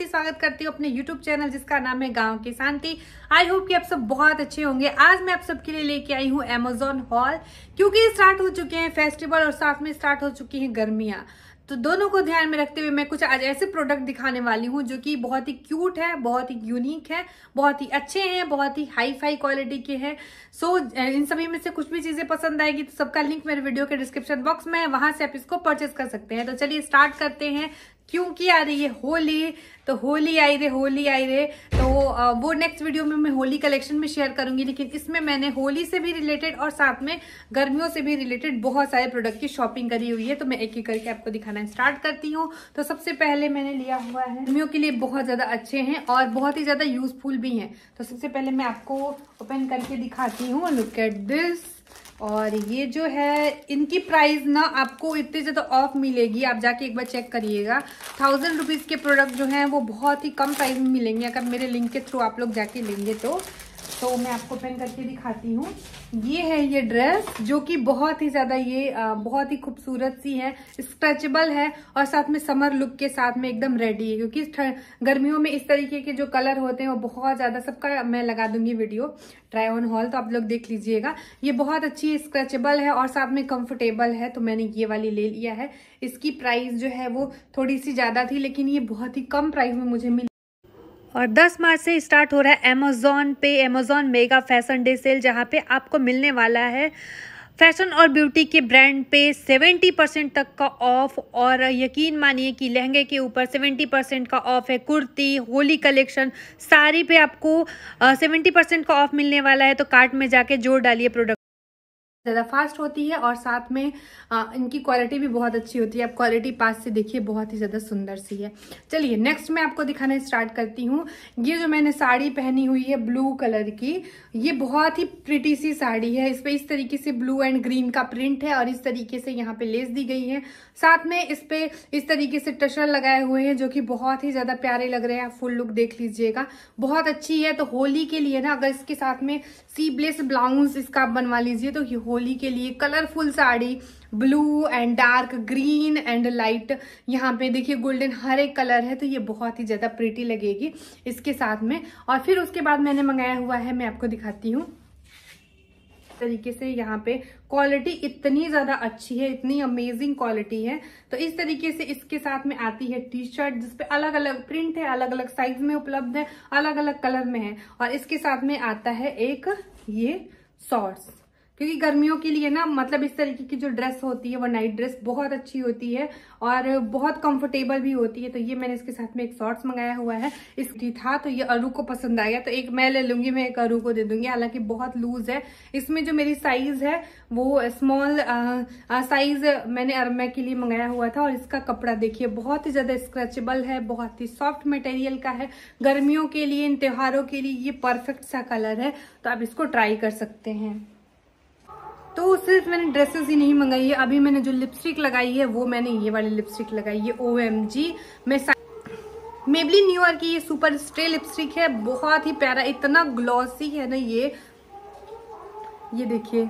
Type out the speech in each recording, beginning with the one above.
स्वागत करती हूँ अपने YouTube चैनल जिसका नाम है गांव की शांति आई होप कि आप सब बहुत अच्छे होंगे आज मैं आप सबके लिए लेके आई हूँ Amazon हॉल क्योंकि स्टार्ट हो चुके हैं फेस्टिवल और साथ में स्टार्ट हो चुकी हैं गर्मियाँ तो दोनों को ध्यान में रखते हुए मैं कुछ आज ऐसे प्रोडक्ट दिखाने वाली हूँ जो कि बहुत ही क्यूट है बहुत ही यूनिक है बहुत ही अच्छे हैं बहुत ही हाई फाई क्वालिटी के हैं सो so, इन सभी में से कुछ भी चीज़ें पसंद आएगी तो सबका लिंक मेरे वीडियो के डिस्क्रिप्शन बॉक्स में है वहां से आप इसको परचेज कर सकते हैं तो चलिए स्टार्ट करते हैं क्योंकि आ रही है होली तो होली आई रे होली आई रे तो वो नेक्स्ट वीडियो में मैं होली कलेक्शन में शेयर करूंगी लेकिन इसमें मैंने होली से भी रिलेटेड और साथ में गर्मियों से भी रिलेटेड बहुत सारे प्रोडक्ट की शॉपिंग करी हुई है तो मैं एक एक करके आपको दिखाना स्टार्ट करती हूँ तो सबसे पहले मैंने लिया हुआ है गर्मियों के लिए बहुत ज़्यादा अच्छे हैं और बहुत ही ज़्यादा यूजफुल भी हैं तो सबसे पहले मैं आपको ओपन करके दिखाती हूँ लुक एट दिस और ये जो है इनकी प्राइस ना आपको इतनी ज़्यादा ऑफ मिलेगी आप जाके एक बार चेक करिएगा थाउजेंड रुपीज़ के प्रोडक्ट जो हैं वो बहुत ही कम प्राइस में मिलेंगे अगर मेरे लिंक के थ्रू आप लोग जाके लेंगे तो तो मैं आपको पहन करके दिखाती हूँ ये है ये ड्रेस जो कि बहुत ही ज़्यादा ये बहुत ही खूबसूरत सी है स्ट्रेचेबल है और साथ में समर लुक के साथ में एकदम रेडी है क्योंकि गर्मियों में इस तरीके के जो कलर होते हैं वो बहुत ज़्यादा सबका मैं लगा दूंगी वीडियो ट्राई ऑन हॉल तो आप लोग देख लीजिएगा ये बहुत अच्छी स्क्रेचेबल है और साथ में कंफर्टेबल है तो मैंने ये वाली ले लिया है इसकी प्राइस जो है वो थोड़ी सी ज़्यादा थी लेकिन ये बहुत ही कम प्राइस में मुझे मिली और 10 मार्च से स्टार्ट हो रहा है अमेजोन पे Amazon mega fashion day sale जहाँ पे आपको मिलने वाला है फैशन और ब्यूटी के ब्रांड पे 70 परसेंट तक का ऑफ और यकीन मानिए कि लहंगे के ऊपर 70 परसेंट का ऑफ है कुर्ती होली कलेक्शन सारी पे आपको 70 परसेंट का ऑफ मिलने वाला है तो कार्ट में जाके जोड़ डालिए प्रोडक्ट ज़्यादा फास्ट होती है और साथ में आ, इनकी क्वालिटी भी बहुत अच्छी होती है आप क्वालिटी पास से देखिए बहुत ही ज़्यादा सुंदर सी है चलिए नेक्स्ट मैं आपको दिखाना स्टार्ट करती हूँ ये जो मैंने साड़ी पहनी हुई है ब्लू कलर की ये बहुत ही प्रिटी सी साड़ी है इस पर इस तरीके से ब्लू एंड ग्रीन का प्रिंट है और इस तरीके से यहाँ पे लेस दी गई है साथ में इस पर इस तरीके से टशर लगाए हुए हैं जो कि बहुत ही ज़्यादा प्यारे लग रहे हैं आप फुल लुक देख लीजिएगा बहुत अच्छी है तो होली के लिए ना अगर इसके साथ में सी ब्लेस ब्लाउज इसका आप बनवा लीजिए तो होली के लिए colourful sari blue and dark green and light यहाँ पे देखिए गोल्डन हर एक कलर है तो ये बहुत ही ज़्यादा प्रिटी लगेगी इसके साथ में और फिर उसके बाद मैंने मंगाया हुआ है मैं आपको दिखाती हूँ तरीके से यहाँ पे क्वालिटी इतनी ज़्यादा अच्छी है इतनी अमेजिंग क्वालिटी है तो इस तरीके से इसके साथ में आती है टी शर्ट जिसपे अलग अलग प्रिंट है अलग अलग साइज में उपलब्ध है अलग अलग कलर में है और इसके साथ में आता है एक ये सॉर्ट्स क्योंकि गर्मियों के लिए ना मतलब इस तरीके की जो ड्रेस होती है वो नाइट ड्रेस बहुत अच्छी होती है और बहुत कंफर्टेबल भी होती है तो ये मैंने इसके साथ में एक शॉर्ट्स मंगाया हुआ है इसकी था तो ये अरू को पसंद आ गया तो एक मैं ले लूंगी मैं एक अरू को दे दूंगी हालांकि बहुत लूज है इसमें जो मेरी साइज है वो स्मॉल साइज मैंने अरमे के लिए मंगाया हुआ था और इसका कपड़ा देखिए बहुत ही ज्यादा स्क्रेचेबल है बहुत ही सॉफ्ट मटेरियल का है गर्मियों के लिए इन त्योहारों के लिए ये परफेक्ट सा कलर है तो आप इसको ट्राई कर सकते हैं तो सिर्फ मैंने ड्रेसेस ही नहीं मंगाई है अभी मैंने जो लिपस्टिक लगाई है वो मैंने ये वाली लिपस्टिक लगाई है ओ एम जी मैं मेबली न्यूयॉर्क की ये सुपर स्ट्रे लिपस्टिक है बहुत ही प्यारा इतना ग्लॉसी है ना ये ये देखिए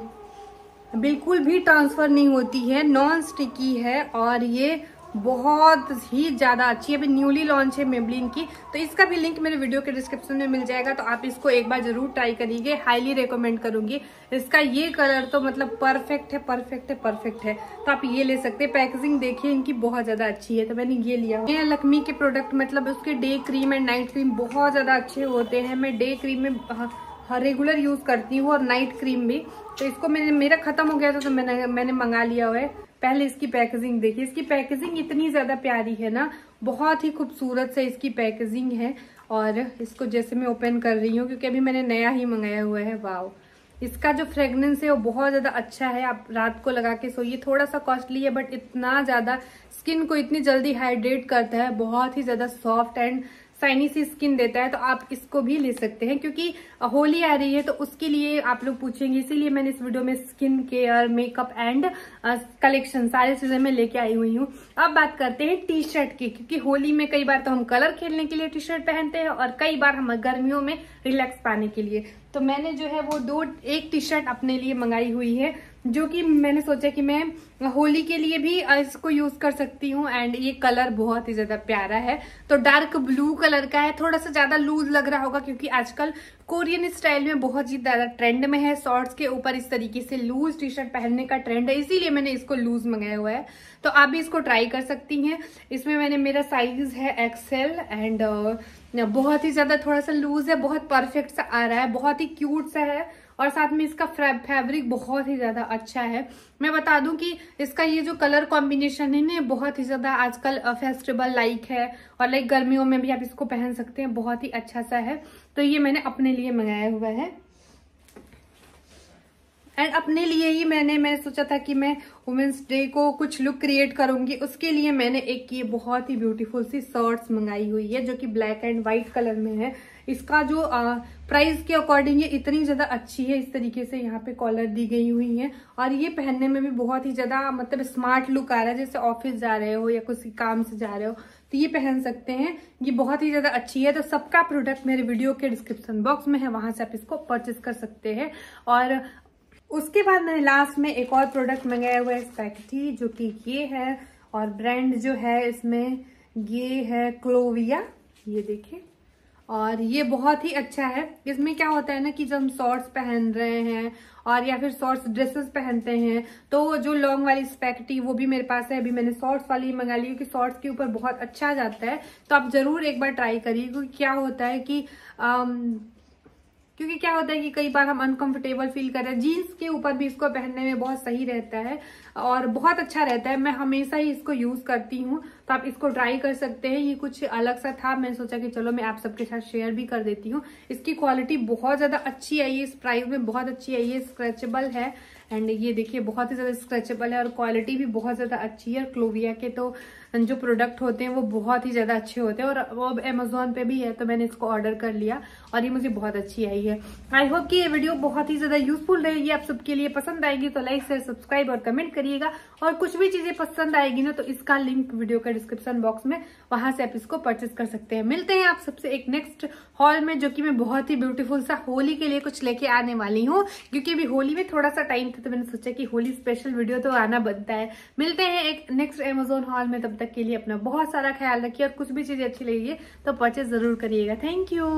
बिल्कुल भी ट्रांसफ़र नहीं होती है नॉन स्टिकी है और ये बहुत ही ज़्यादा अच्छी है अभी न्यूली लॉन्च है मेबलिन की तो इसका भी लिंक मेरे वीडियो के डिस्क्रिप्शन में मिल जाएगा तो आप इसको एक बार जरूर ट्राई करिए हाईली रिकमेंड करूंगी इसका ये कलर तो मतलब परफेक्ट है परफेक्ट है परफेक्ट है तो आप ये ले सकते हैं पैकेजिंग देखिए इनकी बहुत ज़्यादा अच्छी है तो मैंने ये लिया ये लक्मी के प्रोडक्ट मतलब उसके day cream and night cream बहुत ज़्यादा अच्छे होते हैं मैं डे क्रीम में रेगुलर यूज़ करती हूँ और नाइट क्रीम भी तो इसको मैंने मेरा ख़त्म हो गया था तो मैंने मैंने मंगा लिया हुआ है पहले इसकी पैकेजिंग देखिए इसकी पैकेजिंग इतनी ज़्यादा प्यारी है ना बहुत ही खूबसूरत से इसकी पैकेजिंग है और इसको जैसे मैं ओपन कर रही हूँ क्योंकि अभी मैंने नया ही मंगाया हुआ है वाव इसका जो फ्रेगनेंस है वो बहुत ज़्यादा अच्छा है आप रात को लगा के सोइए थोड़ा सा कॉस्टली है बट इतना ज़्यादा स्किन को इतनी जल्दी हाइड्रेट करता है बहुत ही ज़्यादा सॉफ्ट एंड साइनी सी स्किन देता है तो आप इसको भी ले सकते हैं क्योंकि होली आ रही है तो उसके लिए आप लोग पूछेंगे इसीलिए मैंने इस वीडियो में skin care makeup and collection सारी चीजें मैं लेके आई हुई हूँ अब बात करते हैं टी शर्ट की क्योंकि होली में कई बार तो हम कलर खेलने के लिए टी शर्ट पहनते हैं और कई बार हम गर्मियों में रिलैक्स पाने के लिए तो मैंने जो है वो दो एक टी शर्ट अपने लिए मंगाई हुई है जो कि मैंने सोचा कि मैं होली के लिए भी इसको यूज कर सकती हूँ एंड ये कलर बहुत ही ज्यादा प्यारा है तो डार्क ब्लू कलर का है थोड़ा सा ज्यादा लूज लग रहा होगा क्योंकि आजकल कोरियन स्टाइल में बहुत ही ज्यादा ट्रेंड में है शॉर्ट्स के ऊपर इस तरीके से लूज टी शर्ट पहनने का ट्रेंड है इसीलिए मैंने इसको लूज मंगाया हुआ है तो आप भी इसको ट्राई कर सकती हैं इसमें मैंने मेरा साइज है एक्सेल एंड uh, बहुत ही ज्यादा थोड़ा सा लूज है बहुत परफेक्ट सा आ रहा है बहुत ही क्यूट सा है और साथ में इसका फैब्रिक बहुत ही ज़्यादा अच्छा है मैं बता दूं कि इसका ये जो कलर कॉम्बिनेशन है ना बहुत ही ज़्यादा आजकल फेस्टिवल लाइक है और लाइक गर्मियों में भी आप इसको पहन सकते हैं बहुत ही अच्छा सा है तो ये मैंने अपने लिए मंगाया हुआ है एंड अपने लिए ही मैंने मैं सोचा था कि मैं वुमेंस डे को कुछ लुक क्रिएट करूंगी उसके लिए मैंने एक ये बहुत ही ब्यूटीफुल सी शर्ट्स मंगाई हुई है जो कि ब्लैक एंड व्हाइट कलर में है इसका जो प्राइस के अकॉर्डिंग ये इतनी ज़्यादा अच्छी है इस तरीके से यहाँ पे कॉलर दी गई हुई है और ये पहनने में भी बहुत ही ज़्यादा मतलब स्मार्ट लुक आ रहा है जैसे ऑफिस जा रहे हो या कुछ काम से जा रहे हो तो ये पहन सकते हैं ये बहुत ही ज़्यादा अच्छी है तो सबका प्रोडक्ट मेरे वीडियो के डिस्क्रिप्शन बॉक्स में है वहां से आप इसको परचेस कर सकते हैं और उसके बाद मैंने लास्ट में एक और प्रोडक्ट मंगाया हुआ है स्पैकटी जो कि ये है और ब्रांड जो है इसमें ये है क्लोविया ये देखें और ये बहुत ही अच्छा है इसमें क्या होता है ना कि जब हम शॉर्ट्स पहन रहे हैं और या फिर शॉर्ट्स ड्रेसेस पहनते हैं तो जो लॉन्ग वाली स्पेक्टी वो भी मेरे पास है अभी मैंने शॉर्ट्स वाली मंगा ली क्योंकि शॉर्ट्स के ऊपर बहुत अच्छा जाता है तो आप जरूर एक बार ट्राई करिए क्योंकि क्या होता है कि आम, um, क्योंकि क्या होता है कि कई बार हम अनकंफर्टेबल फील कर रहे हैं जीन्स के ऊपर भी इसको पहनने में बहुत सही रहता है और बहुत अच्छा रहता है मैं हमेशा ही इसको यूज करती हूँ तो आप इसको ट्राई कर सकते हैं ये कुछ अलग सा था मैंने सोचा कि चलो मैं आप सबके साथ शेयर भी कर देती हूँ इसकी क्वालिटी बहुत ज्यादा अच्छी आई है इस प्राइस में बहुत अच्छी आई है स्क्रेचेबल है एंड ये देखिए बहुत ही ज़्यादा स्ट्रेचेबल है और क्वालिटी भी बहुत ज़्यादा अच्छी है और क्लोविया के तो जो प्रोडक्ट होते हैं वो बहुत ही ज़्यादा अच्छे होते हैं और अब अमेजोन पे भी है तो मैंने इसको ऑर्डर कर लिया और ये मुझे बहुत अच्छी आई है आई होप कि ये वीडियो बहुत ही ज़्यादा यूजफुल रहेगी आप सबके लिए पसंद आएगी तो लाइक शेयर सब्सक्राइब और कमेंट करिएगा और कुछ भी चीज़ें पसंद आएगी ना तो इसका लिंक वीडियो का डिस्क्रिप्शन बॉक्स में वहां से आप इसको परचेज कर सकते हैं मिलते हैं आप सबसे एक नेक्स्ट हॉल में जो कि मैं बहुत ही ब्यूटीफुल सा होली के लिए कुछ लेके आने वाली हूँ क्योंकि अभी होली में थोड़ा सा टाइम थे तो मैंने सोचा कि होली स्पेशल वीडियो तो आना बनता है मिलते हैं एक नेक्स्ट एमेजोन हॉल में तब तक के लिए अपना बहुत सारा ख्याल रखिए और कुछ भी चीज़ अच्छी लगी तो परचेज ज़रूर करिएगा थैंक यू